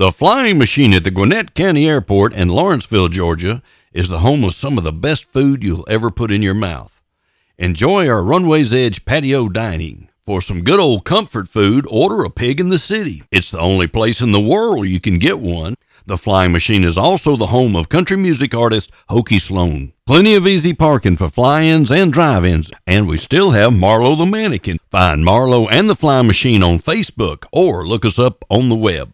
The Flying Machine at the Gwinnett County Airport in Lawrenceville, Georgia, is the home of some of the best food you'll ever put in your mouth. Enjoy our Runway's Edge patio dining. For some good old comfort food, order a pig in the city. It's the only place in the world you can get one. The Flying Machine is also the home of country music artist Hokie Sloan. Plenty of easy parking for fly-ins and drive-ins, and we still have Marlo the Mannequin. Find Marlo and the Flying Machine on Facebook or look us up on the web.